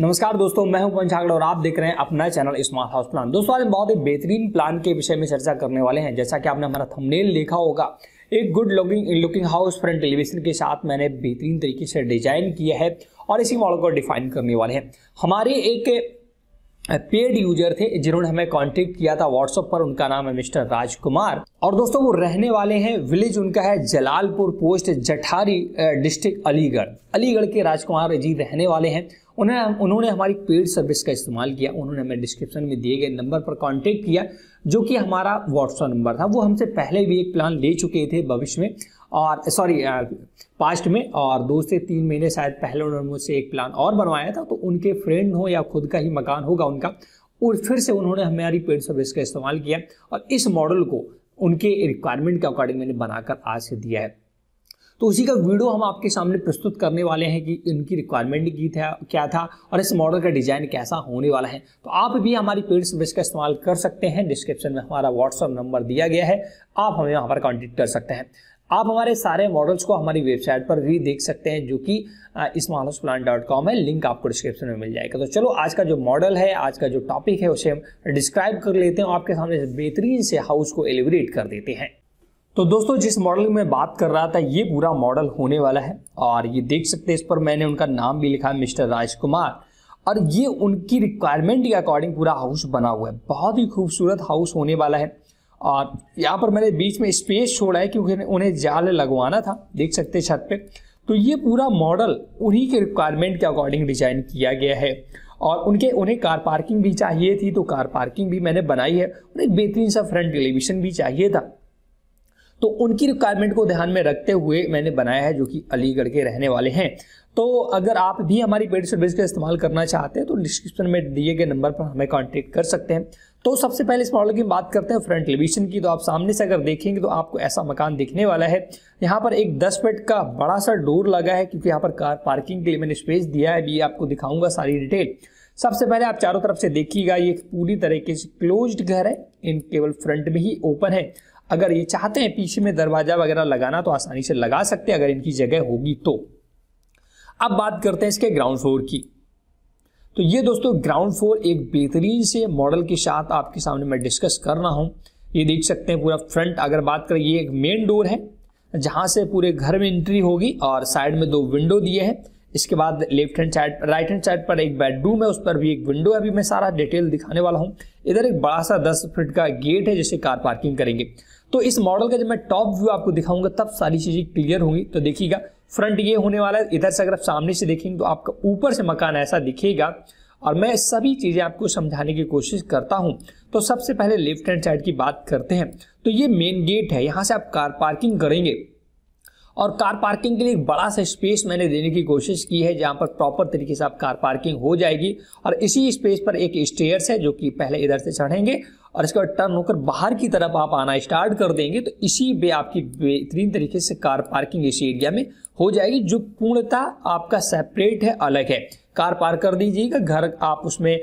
नमस्कार दोस्तों मैं हूं पवन छागड़ और आप देख रहे हैं अपना चैनल स्मार्ट हाउस प्लान दोस्तों आज बहुत ही बेहतरीन प्लान के विषय में चर्चा करने वाले हैं जैसा कि आपने हमारा थंबनेल देखा होगा एक good looking looking house front elevation के साथ मैंने बेहतरीन तरीके से डिजाइन किया है और इसी मॉडल को डिफाइन करने वाले हैं हमारी एक पेड यूजर थे जिन्होंने हमें कांटेक्ट किया था व्हाट्सएप पर उनका नाम है मिस्टर राजकुमार और दोस्तों वो रहने वाले हैं विलेज उनका है जलालपुर पोस्ट जठारी डिस्ट्रिक्ट अलीगढ़ अलीगढ़ के राजकुमार जी रहने वाले हैं उन्हें उन्होंने हमारी पेड सर्विस का इस्तेमाल किया उन्होंने हमें डिस्क्रिप्शन में दिए गए नंबर पर कॉन्टेक्ट किया जो कि हमारा व्हाट्सअप नंबर था वो हमसे पहले भी एक प्लान ले चुके थे भविष्य में और सॉरी पास्ट uh, में और दो से तीन महीने शायद पहले उन्होंने मुझसे एक प्लान और बनवाया था तो उनके फ्रेंड हो या खुद का ही मकान होगा उनका और फिर से उन्होंने हमारी पेड सर्विस का इस्तेमाल किया और इस मॉडल को उनके रिक्वायरमेंट के अकॉर्डिंग मैंने बनाकर आज से दिया है तो उसी का वीडियो हम आपके सामने प्रस्तुत करने वाले हैं कि इनकी रिक्वायरमेंट की था क्या था और इस मॉडल का डिज़ाइन कैसा होने वाला है तो आप भी हमारी पेड सर्विस का इस्तेमाल कर सकते हैं डिस्क्रिप्शन में हमारा व्हाट्सअप नंबर दिया गया है आप हमें वहाँ पर कॉन्टेक्ट कर सकते हैं आप हमारे सारे मॉडल्स को हमारी वेबसाइट पर भी देख सकते हैं जो कि इस प्लान डॉट कॉम है लिंक आपको डिस्क्रिप्शन में मिल जाएगा तो चलो आज का जो मॉडल है आज का जो टॉपिक है उसे हम डिस्क्राइब कर लेते हैं और आपके सामने बेहतरीन से हाउस को एलिब्रेट कर देते हैं तो दोस्तों जिस मॉडल में बात कर रहा था ये पूरा मॉडल होने वाला है और ये देख सकते हैं इस पर मैंने उनका नाम भी लिखा है मिस्टर राजकुमार और ये उनकी रिक्वायरमेंट के अकॉर्डिंग पूरा हाउस बना हुआ है बहुत ही खूबसूरत हाउस होने वाला है और यहाँ पर मैंने बीच में स्पेस छोड़ा है क्योंकि उन्हें जाल लगवाना था देख सकते छत पे तो ये पूरा मॉडल उन्हीं के रिक्वायरमेंट के अकॉर्डिंग डिजाइन किया गया है और उनके उन्हें कार पार्किंग भी चाहिए थी तो कार पार्किंग भी मैंने बनाई है उन्हें बेहतरीन सा फ्रंट एलिवेशन भी चाहिए था तो उनकी रिक्वायरमेंट को ध्यान में रखते हुए मैंने बनाया है जो कि अलीगढ़ के रहने वाले हैं तो अगर आप भी हमारी पेड सर्विस का इस्तेमाल करना चाहते हैं तो डिस्क्रिप्शन में दिए गए नंबर पर हमें कॉन्टेक्ट कर सकते हैं तो सबसे पहले इस मॉडल की बात करते हैं फ्रंट एलिवेशन की तो आप सामने से अगर देखेंगे तो आपको ऐसा मकान दिखने वाला है यहाँ पर एक 10 फीट का बड़ा सा डोर लगा है क्योंकि यहाँ पर कार पार्किंग के लिए मैंने स्पेस दिया है अभी आपको दिखाऊंगा सारी डिटेल सबसे पहले आप चारों तरफ से देखिएगा ये पूरी तरीके से क्लोज्ड घर है इन केवल फ्रंट में ही ओपन है अगर ये चाहते हैं पीछे में दरवाजा वगैरह लगाना तो आसानी से लगा सकते हैं अगर इनकी जगह होगी तो अब बात करते हैं इसके ग्राउंड फ्लोर की तो ये दोस्तों ग्राउंड फ्लोर एक बेहतरीन से मॉडल के साथ आपके सामने मैं डिस्कस कर रहा हूँ ये देख सकते हैं पूरा फ्रंट अगर बात करें ये एक मेन डोर है जहाँ से पूरे घर में एंट्री होगी और साइड में दो विंडो दिए हैं इसके बाद left hand side right hand side पर एक बेडरूम है उस पर भी एक विंडो है अभी मैं सारा डिटेल दिखाने वाला हूँ इधर एक बड़ा सा दस फिट का गेट है जिसे कार पार्किंग करेंगे तो इस मॉडल का जब मैं टॉप व्यू आपको दिखाऊंगा तब सारी चीज़ें क्लियर होंगी तो देखिएगा फ्रंट ये होने वाला है इधर से अगर आप सामने से देखेंगे तो आपका ऊपर से मकान ऐसा दिखेगा और मैं सभी चीज़ें आपको समझाने की कोशिश करता हूं तो सबसे पहले लेफ्ट हैंड साइड की बात करते हैं तो ये मेन गेट है यहाँ से आप कार पार्किंग करेंगे और कार पार्किंग के लिए एक बड़ा सा स्पेस मैंने देने की कोशिश की है जहाँ पर प्रॉपर तरीके से आप कार पार्किंग हो जाएगी और इसी स्पेस पर एक स्टेयर्स है जो कि पहले इधर से चढ़ेंगे और इसके बाद टर्न होकर बाहर की तरफ आप आना स्टार्ट कर देंगे तो इसी बे आपकी बेहतरीन तरीके से कार पार्किंग इस एरिया में हो जाएगी जो पूर्णता आपका सेपरेट है अलग है कार पार्क कर दीजिएगा घर आप उसमें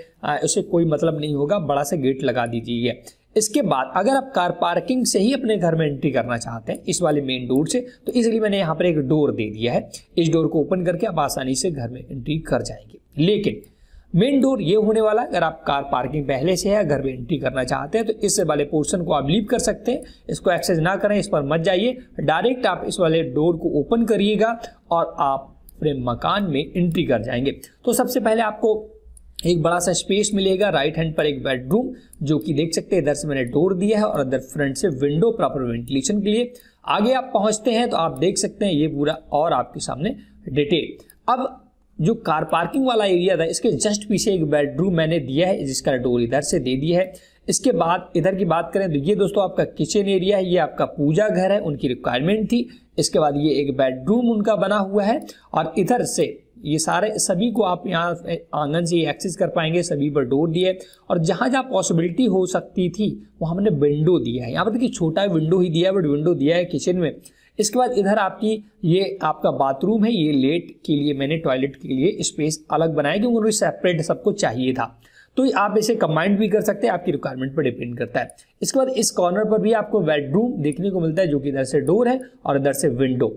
उसे कोई मतलब नहीं होगा बड़ा सा गेट लगा दीजिएगा इसके बाद अगर आप कार पार्किंग से ही अपने घर में एंट्री करना चाहते हैं इस वाले मेन डोर से तो इसलिए मैंने यहाँ पर एक डोर दे दिया है इस डोर को ओपन करके आप आसानी से घर में एंट्री कर जाएंगे लेकिन मेन डोर ये होने वाला अगर आप कार पार्किंग पहले से है घर में एंट्री करना चाहते हैं तो इस वाले पोर्शन को आप लीव कर सकते हैं इसको एक्सेस ना करें इस पर मत जाइए डायरेक्ट आप इस वाले डोर को ओपन करिएगा और आप अपने मकान में एंट्री कर जाएंगे तो सबसे पहले आपको एक बड़ा सा स्पेस मिलेगा राइट हैंड पर एक बेडरूम जो कि देख सकते हैं इधर से मैंने डोर दिया है और इधर फ्रंट से विंडो प्रॉपर वेंटिलेशन के लिए आगे आप पहुंचते हैं तो आप देख सकते हैं ये पूरा और आपके सामने डिटेल अब जो कार पार्किंग वाला एरिया था इसके जस्ट पीछे एक बेडरूम मैंने दिया है जिसका डोर इधर से दे दिया है इसके बाद इधर की बात करें तो ये दोस्तों आपका किचन एरिया है ये आपका पूजा घर है उनकी रिक्वायरमेंट थी इसके बाद ये एक बेडरूम उनका बना हुआ है और इधर से ये सारे सभी को आप यहाँ आंगन से एक्सेस कर पाएंगे सभी पर डोर दिए और जहाँ जहाँ पॉसिबिलिटी हो सकती थी वहाँ हमने विंडो दिया है यहाँ पर देखिए छोटा विंडो ही दिया है बट विंडो दिया है किचन में इसके बाद इधर आपकी ये आपका बाथरूम है ये लेट के लिए मैंने टॉयलेट के लिए स्पेस अलग बनाया क्योंकि सेपरेट सबको चाहिए था तो आप इसे कंबाइंड भी कर सकते हैं आपकी रिक्वायरमेंट पर डिपेंड करता है इसके बाद इस कॉर्नर पर भी आपको बेडरूम देखने को मिलता है जो कि इधर से डोर है और इधर से विंडो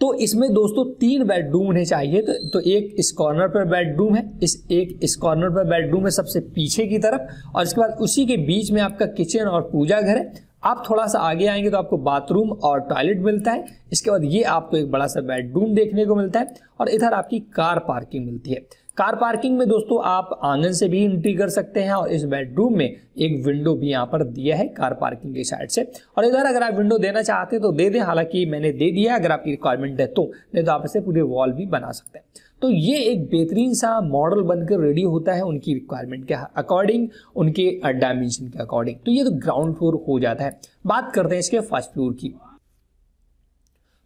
तो इसमें दोस्तों तीन बेडरूम उन्हें चाहिए तो, तो एक इस कॉर्नर पर बेडरूम है इस एक इस कॉर्नर पर बेडरूम है सबसे पीछे की तरफ और इसके बाद उसी के बीच में आपका किचन और पूजा घर है आप थोड़ा सा आगे आएंगे तो आपको बाथरूम और टॉयलेट मिलता है इसके बाद ये आपको एक बड़ा सा बेडरूम देखने को मिलता है और इधर आपकी कार पार्किंग मिलती है कार पार्किंग में दोस्तों आप आंगन से भी एंट्री कर सकते हैं और इस बेडरूम में एक विंडो भी यहाँ पर दिया है कार पार्किंग के साइड से और इधर अगर आप विंडो देना चाहते हैं तो दे दें हालांकि मैंने दे दिया अगर आपकी रिक्वायरमेंट है तो नहीं तो आप इसे पूरे वॉल भी बना सकते हैं तो ये एक बेहतरीन सा मॉडल बनकर रेडी होता है उनकी रिक्वायरमेंट के अकॉर्डिंग उनके डायमेंशन के अकॉर्डिंग तो ये तो ग्राउंड फ्लोर हो जाता है बात करते हैं इसके फर्स्ट फ्लोर की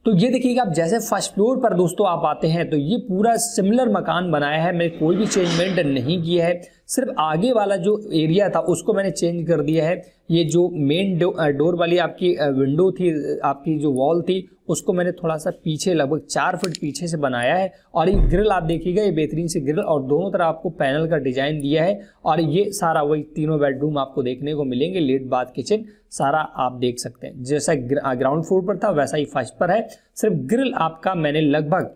तो ये देखिएगा आप जैसे फर्स्ट फ्लोर पर दोस्तों आप आते हैं तो ये पूरा सिमिलर मकान बनाया है मैंने कोई भी चेंजमेंट नहीं किया है सिर्फ आगे वाला जो एरिया था उसको मैंने चेंज कर दिया है ये जो मेन डोर वाली आपकी विंडो थी आपकी जो वॉल थी उसको मैंने थोड़ा सा पीछे लगभग चार फुट पीछे से बनाया है और ये ग्रिल आप देखिएगा ये बेहतरीन से ग्रिल और दोनों तरफ आपको पैनल का डिजाइन दिया है और ये सारा वही तीनों बेडरूम आपको देखने को मिलेंगे लेट बाथ किचन सारा आप देख सकते हैं जैसा ग्राउंड फ्लोर पर था वैसा ही फर्स्ट पर है सिर्फ ग्रिल आपका मैंने लगभग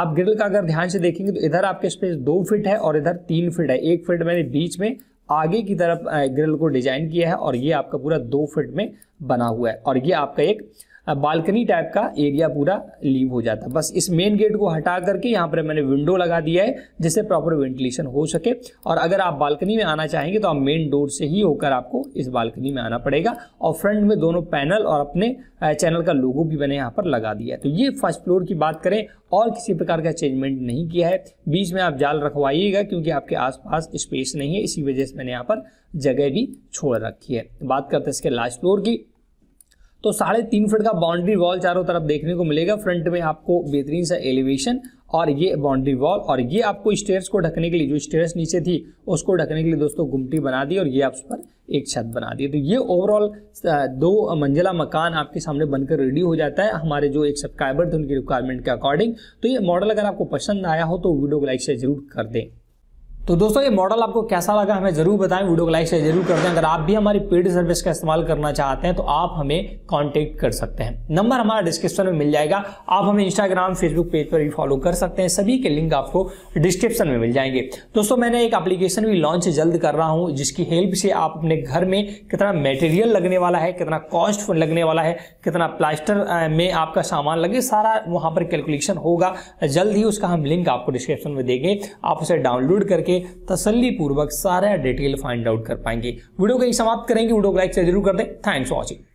आप ग्रिल का अगर ध्यान से देखेंगे तो इधर आपके स्पेस दो फिट है और इधर तीन फिट है एक फिट मैंने बीच में आगे की तरफ ग्रिल को डिजाइन किया है और ये आपका पूरा दो फिट में बना हुआ है और ये आपका एक बालकनी टाइप का एरिया पूरा लीव हो जाता है बस इस मेन गेट को हटा करके यहाँ पर मैंने विंडो लगा दिया है जिससे प्रॉपर वेंटिलेशन हो सके और अगर आप बालकनी में आना चाहेंगे तो आप मेन डोर से ही होकर आपको इस बालकनी में आना पड़ेगा और फ्रंट में दोनों पैनल और अपने चैनल का लोगो भी मैंने यहाँ पर लगा दिया है तो ये फर्स्ट फ्लोर की बात करें और किसी प्रकार का चेंजमेंट नहीं किया है बीच में आप जाल रखवाइएगा क्योंकि आपके आस स्पेस नहीं है इसी वजह से मैंने यहाँ पर जगह भी छोड़ रखी है तो बात करते हैं इसके लास्ट फ्लोर की तो साढ़े तीन फीट का बाउंड्री वॉल चारों तरफ देखने को मिलेगा फ्रंट में आपको बेहतरीन सा एलिवेशन और ये बाउंड्री वॉल और ये आपको स्टेयर्स को ढकने के लिए जो स्टेयर्स नीचे थी उसको ढकने के लिए दोस्तों गुमटी बना दी और ये आप उस पर एक छत बना दी तो ये ओवरऑल दो मंजिला मकान आपके सामने बनकर रेडी हो जाता है हमारे जो एक सब्सक्राइबर थे उनकी रिक्वायरमेंट के अकॉर्डिंग तो ये मॉडल अगर आपको पसंद आया हो तो वीडियो को लाइक शेयर जरूर कर दें तो दोस्तों ये मॉडल आपको कैसा लगा हमें जरूर बताएं वीडियो को लाइक शेयर जरूर कर दें अगर आप भी हमारी पेड सर्विस का इस्तेमाल करना चाहते हैं तो आप हमें कॉन्टेक्ट कर सकते हैं नंबर हमारा डिस्क्रिप्शन में मिल जाएगा आप हमें इंस्टाग्राम फेसबुक पेज पर भी फॉलो कर सकते हैं सभी के लिंक आपको डिस्क्रिप्शन में मिल जाएंगे दोस्तों मैंने एक अप्लीकेशन भी लॉन्च जल्द कर रहा हूँ जिसकी हेल्प से आप अपने घर में कितना मेटेरियल लगने वाला है कितना कॉस्ट लगने वाला है कितना प्लास्टर में आपका सामान लगे सारा वहाँ पर कैलकुलेशन होगा जल्द ही उसका हम लिंक आपको डिस्क्रिप्शन में देंगे आप उसे डाउनलोड करके तसली पूर्वक सारा डिटेल फाइंड आउट कर पाएंगे वीडियो को एक समाप्त करेंगे वीडियो को लाइक जरूर कर दें थैंक्स फॉर वॉचिंग